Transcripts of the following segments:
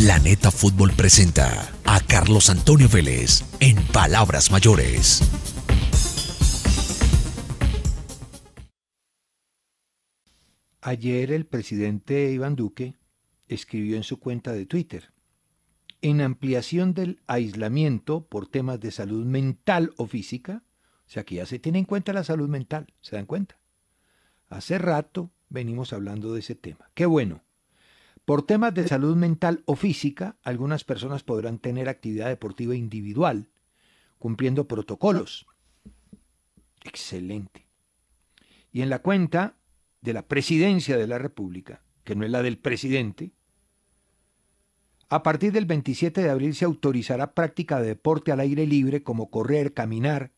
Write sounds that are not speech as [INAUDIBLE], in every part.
Planeta Fútbol presenta a Carlos Antonio Vélez en Palabras Mayores. Ayer el presidente Iván Duque escribió en su cuenta de Twitter, en ampliación del aislamiento por temas de salud mental o física, o sea que ya se tiene en cuenta la salud mental, ¿se dan cuenta? Hace rato venimos hablando de ese tema. Qué bueno, por temas de salud mental o física, algunas personas podrán tener actividad deportiva individual, cumpliendo protocolos. Excelente. Y en la cuenta de la presidencia de la República, que no es la del presidente, a partir del 27 de abril se autorizará práctica de deporte al aire libre como correr, caminar,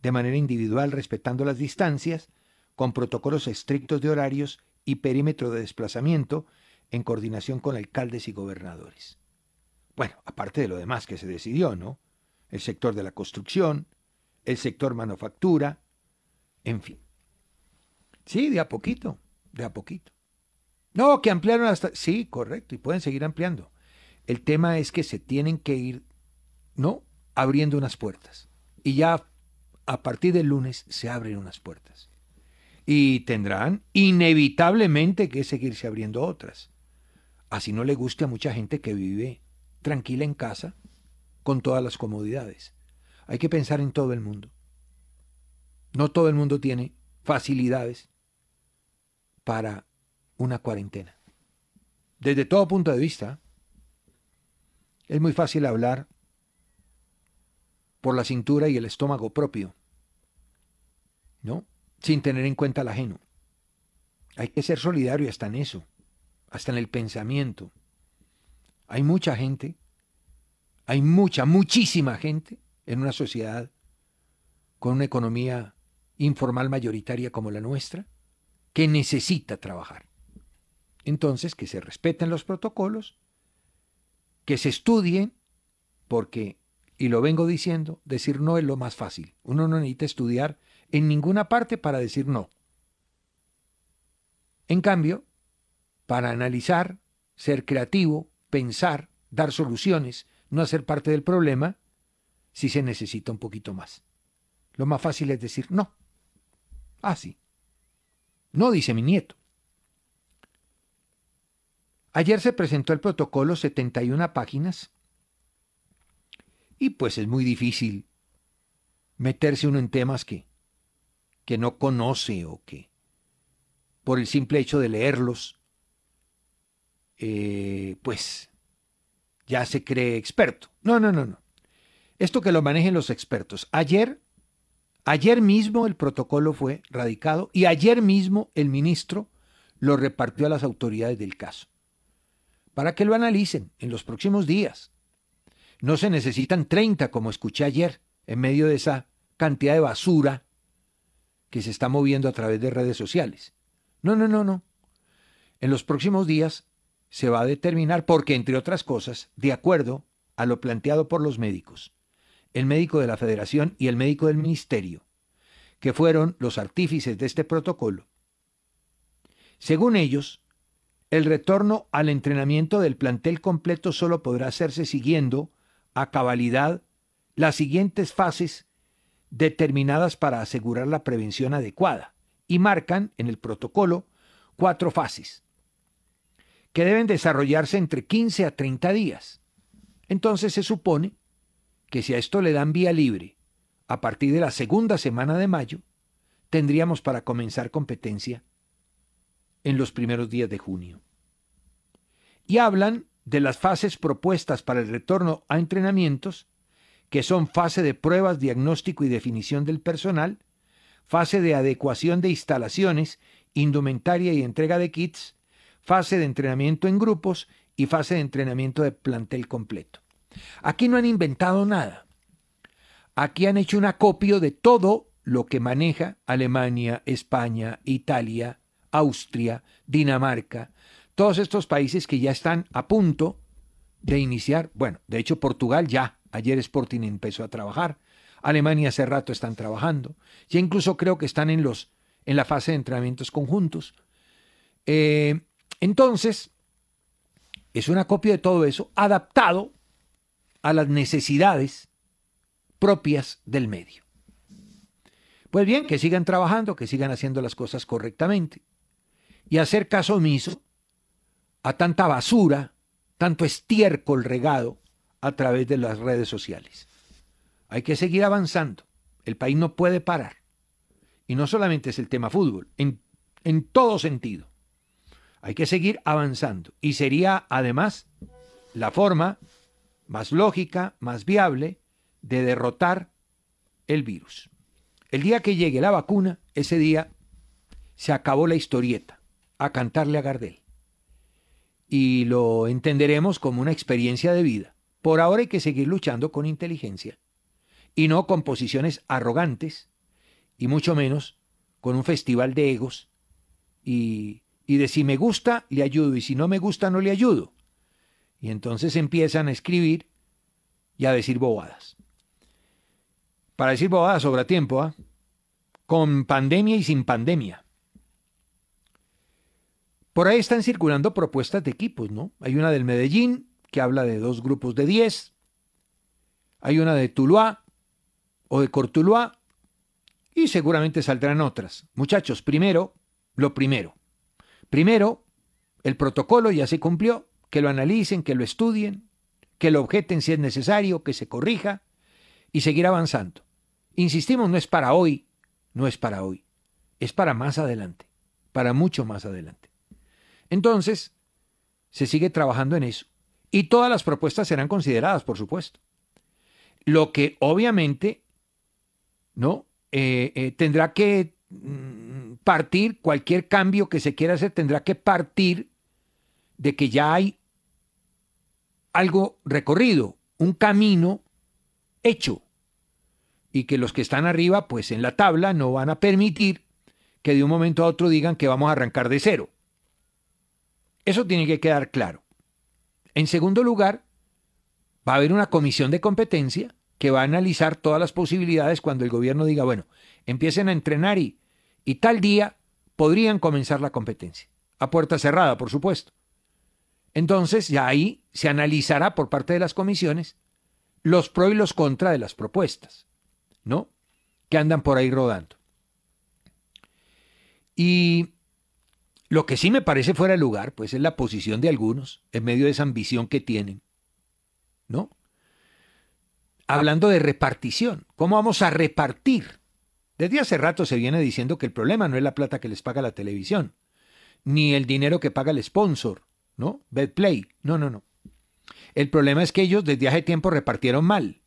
de manera individual respetando las distancias, con protocolos estrictos de horarios y perímetro de desplazamiento, en coordinación con alcaldes y gobernadores. Bueno, aparte de lo demás que se decidió, ¿no? El sector de la construcción, el sector manufactura, en fin. Sí, de a poquito, de a poquito. No, que ampliaron hasta... Sí, correcto, y pueden seguir ampliando. El tema es que se tienen que ir, ¿no? Abriendo unas puertas. Y ya a partir del lunes se abren unas puertas. Y tendrán inevitablemente que seguirse abriendo otras. Así no le guste a mucha gente que vive tranquila en casa con todas las comodidades. Hay que pensar en todo el mundo. No todo el mundo tiene facilidades para una cuarentena. Desde todo punto de vista, es muy fácil hablar por la cintura y el estómago propio, ¿no? Sin tener en cuenta el ajeno. Hay que ser solidario hasta en eso hasta en el pensamiento. Hay mucha gente, hay mucha, muchísima gente en una sociedad con una economía informal mayoritaria como la nuestra, que necesita trabajar. Entonces, que se respeten los protocolos, que se estudien, porque, y lo vengo diciendo, decir no es lo más fácil. Uno no necesita estudiar en ninguna parte para decir no. En cambio, para analizar, ser creativo, pensar, dar soluciones, no hacer parte del problema, si se necesita un poquito más. Lo más fácil es decir no. Así. Ah, no, dice mi nieto. Ayer se presentó el protocolo 71 páginas y pues es muy difícil meterse uno en temas que, que no conoce o que por el simple hecho de leerlos eh, pues ya se cree experto. No, no, no, no. Esto que lo manejen los expertos. Ayer, ayer mismo el protocolo fue radicado y ayer mismo el ministro lo repartió a las autoridades del caso para que lo analicen en los próximos días. No se necesitan 30, como escuché ayer, en medio de esa cantidad de basura que se está moviendo a través de redes sociales. No, no, no, no. En los próximos días se va a determinar porque, entre otras cosas, de acuerdo a lo planteado por los médicos, el médico de la federación y el médico del ministerio, que fueron los artífices de este protocolo. Según ellos, el retorno al entrenamiento del plantel completo solo podrá hacerse siguiendo a cabalidad las siguientes fases determinadas para asegurar la prevención adecuada y marcan en el protocolo cuatro fases que deben desarrollarse entre 15 a 30 días. Entonces se supone que si a esto le dan vía libre, a partir de la segunda semana de mayo, tendríamos para comenzar competencia en los primeros días de junio. Y hablan de las fases propuestas para el retorno a entrenamientos, que son fase de pruebas, diagnóstico y definición del personal, fase de adecuación de instalaciones, indumentaria y entrega de kits, fase de entrenamiento en grupos y fase de entrenamiento de plantel completo. Aquí no han inventado nada. Aquí han hecho un acopio de todo lo que maneja Alemania, España, Italia, Austria, Dinamarca, todos estos países que ya están a punto de iniciar, bueno, de hecho Portugal ya, ayer Sporting empezó a trabajar, Alemania hace rato están trabajando, ya incluso creo que están en, los, en la fase de entrenamientos conjuntos. Eh, entonces, es una copia de todo eso adaptado a las necesidades propias del medio. Pues bien, que sigan trabajando, que sigan haciendo las cosas correctamente y hacer caso omiso a tanta basura, tanto estiércol regado a través de las redes sociales. Hay que seguir avanzando. El país no puede parar. Y no solamente es el tema fútbol, en, en todo sentido. Hay que seguir avanzando. Y sería además la forma más lógica, más viable de derrotar el virus. El día que llegue la vacuna, ese día se acabó la historieta a cantarle a Gardel. Y lo entenderemos como una experiencia de vida. Por ahora hay que seguir luchando con inteligencia y no con posiciones arrogantes y mucho menos con un festival de egos y y de si me gusta, le ayudo, y si no me gusta, no le ayudo. Y entonces empiezan a escribir y a decir bobadas. Para decir bobadas sobra tiempo, ¿ah? Con pandemia y sin pandemia. Por ahí están circulando propuestas de equipos, ¿no? Hay una del Medellín que habla de dos grupos de 10. Hay una de Tuluá o de Cortuluá. Y seguramente saldrán otras. Muchachos, primero, lo primero Primero, el protocolo ya se cumplió, que lo analicen, que lo estudien, que lo objeten si es necesario, que se corrija y seguir avanzando. Insistimos, no es para hoy, no es para hoy, es para más adelante, para mucho más adelante. Entonces, se sigue trabajando en eso y todas las propuestas serán consideradas, por supuesto. Lo que obviamente, ¿no? Eh, eh, tendrá que partir, cualquier cambio que se quiera hacer tendrá que partir de que ya hay algo recorrido, un camino hecho, y que los que están arriba, pues en la tabla, no van a permitir que de un momento a otro digan que vamos a arrancar de cero. Eso tiene que quedar claro. En segundo lugar, va a haber una comisión de competencia que va a analizar todas las posibilidades cuando el gobierno diga, bueno, empiecen a entrenar y, y tal día podrían comenzar la competencia. A puerta cerrada, por supuesto. Entonces, ya ahí se analizará por parte de las comisiones los pro y los contra de las propuestas, ¿no? Que andan por ahí rodando. Y lo que sí me parece fuera de lugar, pues es la posición de algunos en medio de esa ambición que tienen, ¿no? hablando de repartición. ¿Cómo vamos a repartir? Desde hace rato se viene diciendo que el problema no es la plata que les paga la televisión, ni el dinero que paga el sponsor, ¿no? Betplay. No, no, no. El problema es que ellos desde hace tiempo repartieron mal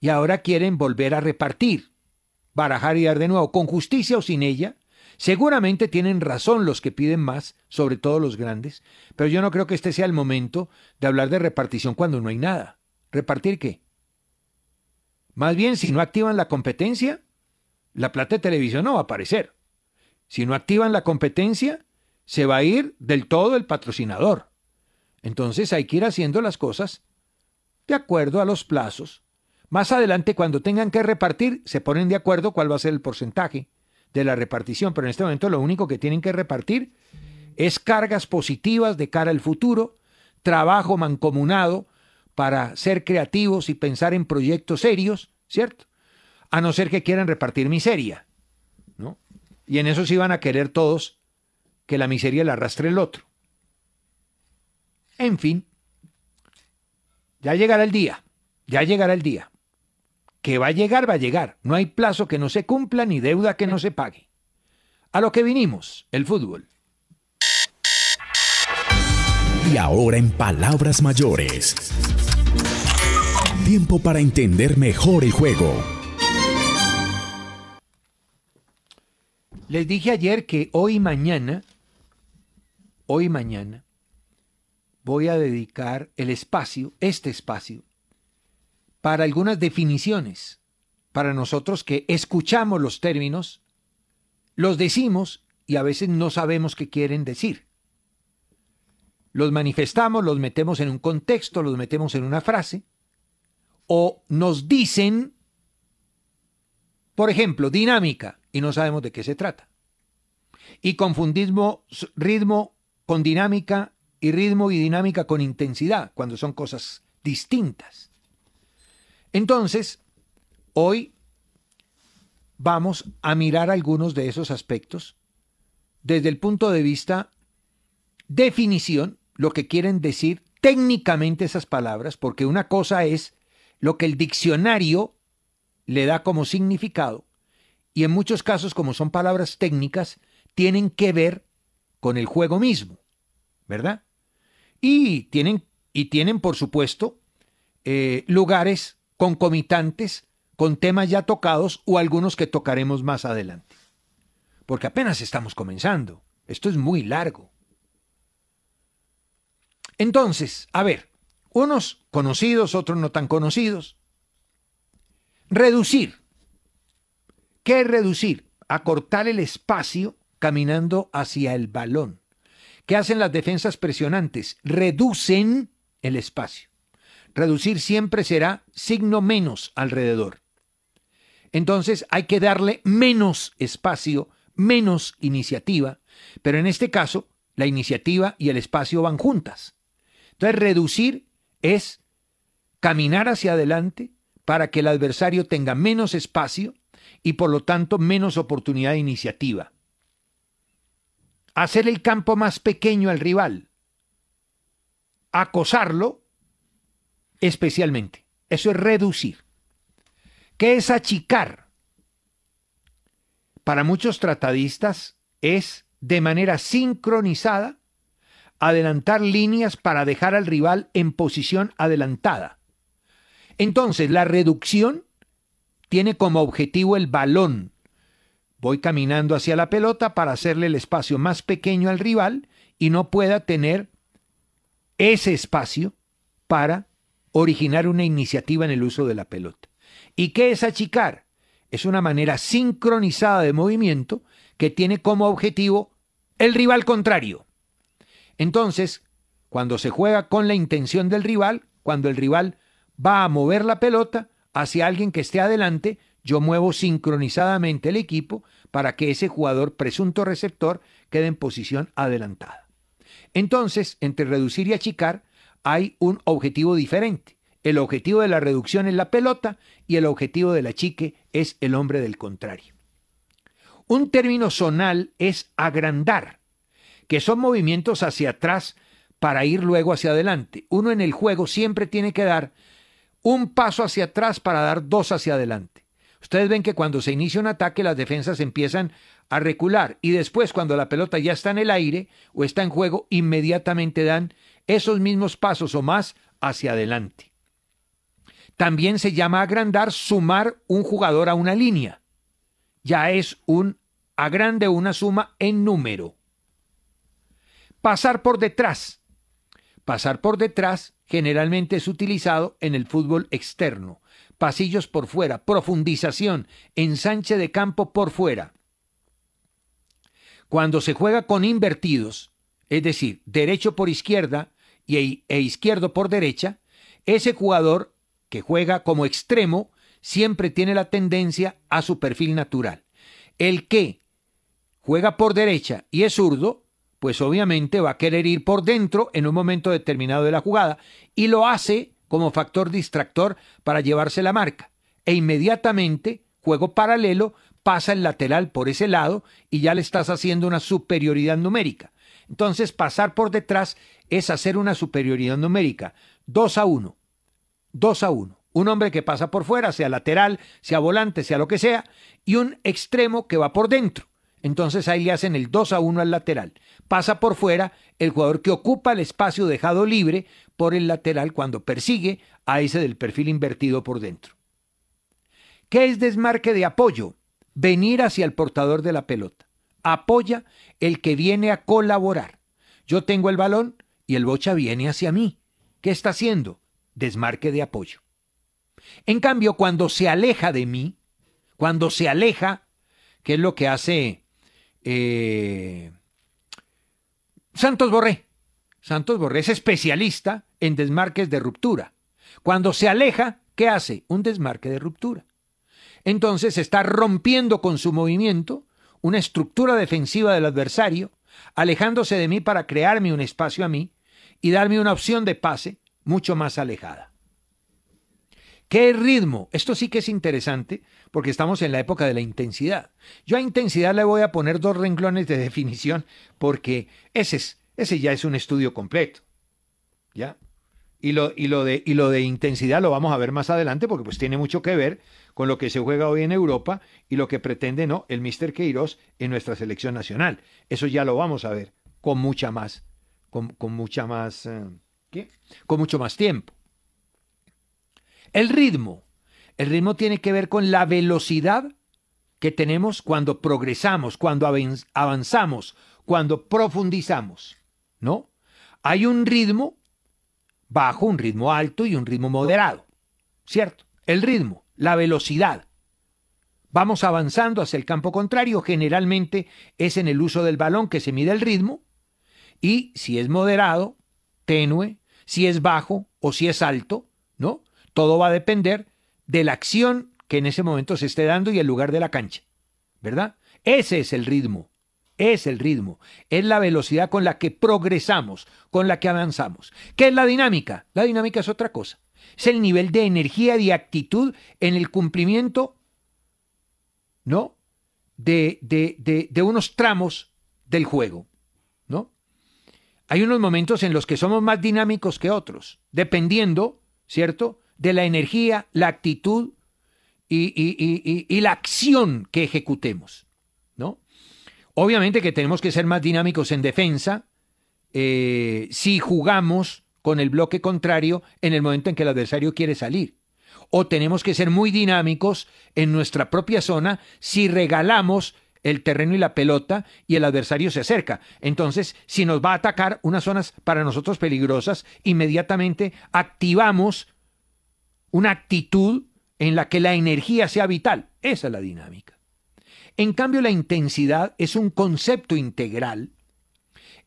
y ahora quieren volver a repartir, barajar y dar de nuevo, con justicia o sin ella. Seguramente tienen razón los que piden más, sobre todo los grandes, pero yo no creo que este sea el momento de hablar de repartición cuando no hay nada. ¿Repartir qué? Más bien, si no activan la competencia, la plata de televisión no va a aparecer. Si no activan la competencia, se va a ir del todo el patrocinador. Entonces hay que ir haciendo las cosas de acuerdo a los plazos. Más adelante, cuando tengan que repartir, se ponen de acuerdo cuál va a ser el porcentaje de la repartición. Pero en este momento lo único que tienen que repartir es cargas positivas de cara al futuro, trabajo mancomunado, para ser creativos y pensar en proyectos serios, ¿cierto? A no ser que quieran repartir miseria, ¿no? Y en eso sí van a querer todos que la miseria la arrastre el otro. En fin, ya llegará el día, ya llegará el día. Que va a llegar, va a llegar. No hay plazo que no se cumpla ni deuda que no se pague. A lo que vinimos, el fútbol. Y ahora en palabras mayores tiempo para entender mejor el juego. Les dije ayer que hoy mañana, hoy mañana, voy a dedicar el espacio, este espacio, para algunas definiciones, para nosotros que escuchamos los términos, los decimos y a veces no sabemos qué quieren decir. Los manifestamos, los metemos en un contexto, los metemos en una frase, o nos dicen, por ejemplo, dinámica y no sabemos de qué se trata. Y confundimos ritmo con dinámica y ritmo y dinámica con intensidad, cuando son cosas distintas. Entonces, hoy vamos a mirar algunos de esos aspectos desde el punto de vista definición, lo que quieren decir técnicamente esas palabras, porque una cosa es lo que el diccionario le da como significado y en muchos casos, como son palabras técnicas, tienen que ver con el juego mismo, ¿verdad? Y tienen, y tienen por supuesto, eh, lugares concomitantes con temas ya tocados o algunos que tocaremos más adelante. Porque apenas estamos comenzando. Esto es muy largo. Entonces, a ver, unos conocidos, otros no tan conocidos. Reducir. ¿Qué es reducir? Acortar el espacio caminando hacia el balón. ¿Qué hacen las defensas presionantes? Reducen el espacio. Reducir siempre será signo menos alrededor. Entonces hay que darle menos espacio, menos iniciativa, pero en este caso la iniciativa y el espacio van juntas. Entonces reducir es caminar hacia adelante para que el adversario tenga menos espacio y por lo tanto menos oportunidad de iniciativa. Hacer el campo más pequeño al rival. Acosarlo especialmente. Eso es reducir. ¿Qué es achicar? Para muchos tratadistas es de manera sincronizada adelantar líneas para dejar al rival en posición adelantada. Entonces, la reducción tiene como objetivo el balón. Voy caminando hacia la pelota para hacerle el espacio más pequeño al rival y no pueda tener ese espacio para originar una iniciativa en el uso de la pelota. ¿Y qué es achicar? Es una manera sincronizada de movimiento que tiene como objetivo el rival contrario. Entonces, cuando se juega con la intención del rival, cuando el rival va a mover la pelota hacia alguien que esté adelante, yo muevo sincronizadamente el equipo para que ese jugador presunto receptor quede en posición adelantada. Entonces, entre reducir y achicar hay un objetivo diferente. El objetivo de la reducción es la pelota y el objetivo del achique es el hombre del contrario. Un término zonal es agrandar, que son movimientos hacia atrás para ir luego hacia adelante. Uno en el juego siempre tiene que dar un paso hacia atrás para dar dos hacia adelante. Ustedes ven que cuando se inicia un ataque las defensas empiezan a recular y después cuando la pelota ya está en el aire o está en juego inmediatamente dan esos mismos pasos o más hacia adelante. También se llama agrandar sumar un jugador a una línea. Ya es un agrande una suma en número. Pasar por detrás. Pasar por detrás generalmente es utilizado en el fútbol externo. Pasillos por fuera, profundización, ensanche de campo por fuera. Cuando se juega con invertidos, es decir, derecho por izquierda y, e, e izquierdo por derecha, ese jugador que juega como extremo siempre tiene la tendencia a su perfil natural. El que juega por derecha y es zurdo pues obviamente va a querer ir por dentro en un momento determinado de la jugada y lo hace como factor distractor para llevarse la marca. E inmediatamente, juego paralelo, pasa el lateral por ese lado y ya le estás haciendo una superioridad numérica. Entonces, pasar por detrás es hacer una superioridad numérica. 2 a 1. 2 a 1. Un hombre que pasa por fuera, sea lateral, sea volante, sea lo que sea, y un extremo que va por dentro. Entonces ahí le hacen el 2 a 1 al lateral pasa por fuera el jugador que ocupa el espacio dejado libre por el lateral cuando persigue a ese del perfil invertido por dentro. ¿Qué es desmarque de apoyo? Venir hacia el portador de la pelota. Apoya el que viene a colaborar. Yo tengo el balón y el bocha viene hacia mí. ¿Qué está haciendo? Desmarque de apoyo. En cambio, cuando se aleja de mí, cuando se aleja, qué es lo que hace eh, Santos Borré. Santos Borré es especialista en desmarques de ruptura. Cuando se aleja, ¿qué hace? Un desmarque de ruptura. Entonces está rompiendo con su movimiento una estructura defensiva del adversario, alejándose de mí para crearme un espacio a mí y darme una opción de pase mucho más alejada. ¿Qué ritmo? Esto sí que es interesante porque estamos en la época de la intensidad. Yo a intensidad le voy a poner dos renglones de [LAUGHS] definición porque ese, es, ese ya es un estudio completo. ¿Ya? Y lo, y, lo de, y lo de intensidad lo vamos a ver más adelante porque pues tiene mucho que ver con lo que se juega hoy en Europa y lo que pretende no el Mr. Queiroz en nuestra selección nacional. Eso ya lo vamos a ver con mucha más, con, con mucha más, eh, ¿qué? Con mucho más tiempo. El ritmo. El ritmo tiene que ver con la velocidad que tenemos cuando progresamos, cuando avanzamos, cuando profundizamos, ¿no? Hay un ritmo bajo, un ritmo alto y un ritmo moderado, ¿cierto? El ritmo, la velocidad. Vamos avanzando hacia el campo contrario, generalmente es en el uso del balón que se mide el ritmo y si es moderado, tenue, si es bajo o si es alto, ¿no? Todo va a depender de la acción que en ese momento se esté dando y el lugar de la cancha, ¿verdad? Ese es el ritmo, es el ritmo, es la velocidad con la que progresamos, con la que avanzamos. ¿Qué es la dinámica? La dinámica es otra cosa. Es el nivel de energía y actitud en el cumplimiento, ¿no? De, de, de, de unos tramos del juego, ¿no? Hay unos momentos en los que somos más dinámicos que otros, dependiendo, ¿cierto? de la energía, la actitud y, la acción que ejecutemos. ¿no? Obviamente que tenemos que ser más dinámicos en defensa eh, si jugamos con el bloque contrario en el momento en que el adversario quiere salir. O tenemos que ser muy dinámicos en nuestra propia zona si regalamos el terreno y la pelota y el adversario se acerca. Entonces, si nos va a atacar unas zonas para nosotros peligrosas, inmediatamente activamos una actitud en la que la energía sea vital. Esa es la dinámica. En cambio, la intensidad es un concepto integral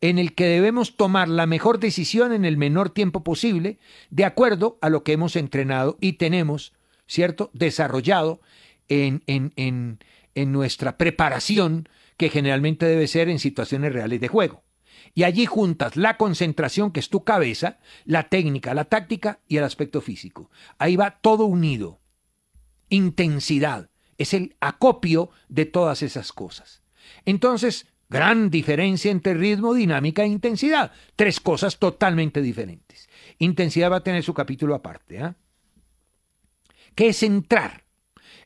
en el que debemos tomar la mejor decisión en el menor tiempo posible, de acuerdo a lo que hemos entrenado y tenemos, ¿cierto?, desarrollado en, en nuestra preparación, que generalmente debe ser en situaciones reales de juego. Y allí juntas la concentración, que es tu cabeza, la técnica, la táctica y el aspecto físico. Ahí va todo unido. Intensidad es el acopio de todas esas cosas. Entonces, gran diferencia entre ritmo, dinámica e intensidad. Tres cosas totalmente diferentes. Intensidad va a tener su capítulo aparte. ¿eh? ¿ah? ¿Qué es entrar?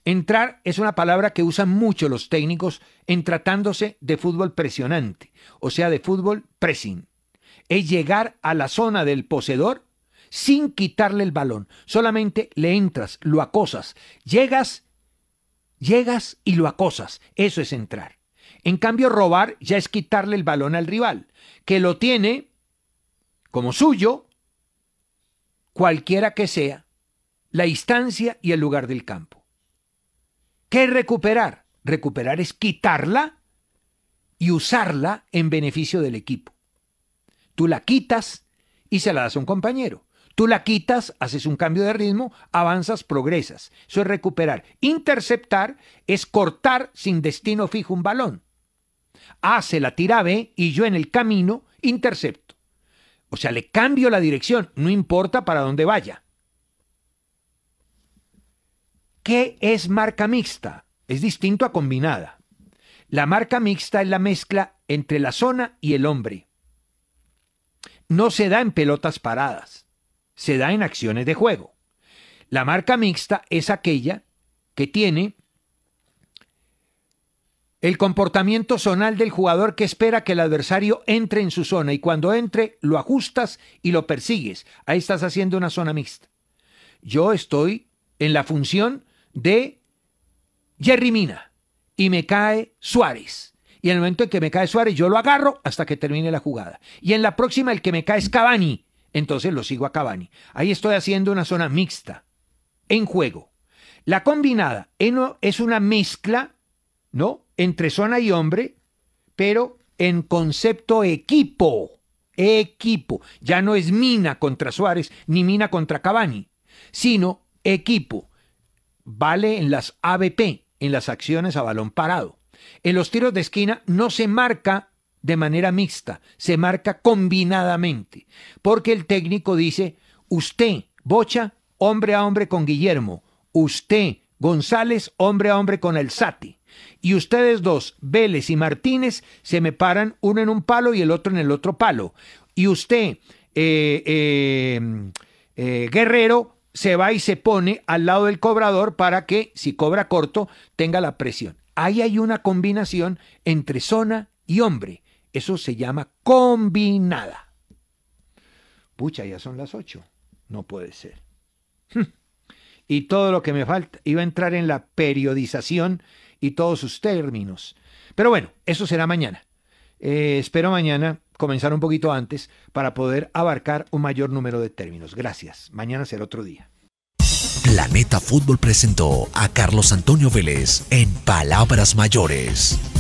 Entrar es una palabra que usan mucho los técnicos en tratándose de fútbol presionante, o sea, de fútbol pressing. Es llegar a la zona del poseedor sin quitarle el balón. Solamente le entras, lo acosas, llegas, llegas y lo acosas. Eso es entrar. En cambio, robar ya es quitarle el balón al rival, que lo tiene como suyo, cualquiera que sea, la instancia y el lugar del campo. ¿Qué es recuperar? Recuperar es quitarla y usarla en beneficio del equipo. Tú la quitas y se la das a un compañero. Tú la quitas, haces un cambio de ritmo, avanzas, progresas. Eso es recuperar. Interceptar es cortar sin destino fijo un balón. Hace la tira B y yo en el camino intercepto. O sea, le cambio la dirección, no importa para dónde vaya. ¿Qué es marca mixta? Es distinto a combinada. La marca mixta es la mezcla entre la zona y el hombre. No se da en pelotas paradas, se da en acciones de juego. La marca mixta es aquella que tiene el comportamiento zonal del jugador que espera que el adversario entre en su zona y cuando entre lo ajustas y lo persigues. Ahí estás haciendo una zona mixta. Yo estoy en la función de Jerry Mina y me cae Suárez. Y en el momento en que me cae Suárez, yo lo agarro hasta que termine la jugada. Y en la próxima, el que me cae es Cavani. Entonces lo sigo a Cavani. Ahí estoy haciendo una zona mixta en juego. La combinada es una mezcla, ¿no? Entre zona y hombre, pero en concepto equipo. Equipo. Ya no es Mina contra Suárez ni Mina contra Cavani, sino equipo vale en las ABP, en las acciones a balón parado. En los tiros de esquina no se marca de manera mixta, se marca combinadamente, porque el técnico dice, usted, Bocha, hombre a hombre con Guillermo, usted, González, hombre a hombre con el Sati. Y ustedes dos, Vélez y Martínez, se me paran uno en un palo y el otro en el otro palo. Y usted, eh, eh, eh, Guerrero, se va y se pone al lado del cobrador para que, si cobra corto, tenga la presión. Ahí hay una combinación entre zona y hombre. Eso se llama combinada. Pucha, ya son las ocho. No puede ser. Hm. Y todo lo que me falta iba a entrar en la periodización y todos sus términos. Pero bueno, eso será mañana. Eh, espero mañana comenzar un poquito antes para poder abarcar un mayor número de términos. Gracias. Mañana será otro día. Planeta Fútbol presentó a Carlos Antonio Vélez en Palabras Mayores.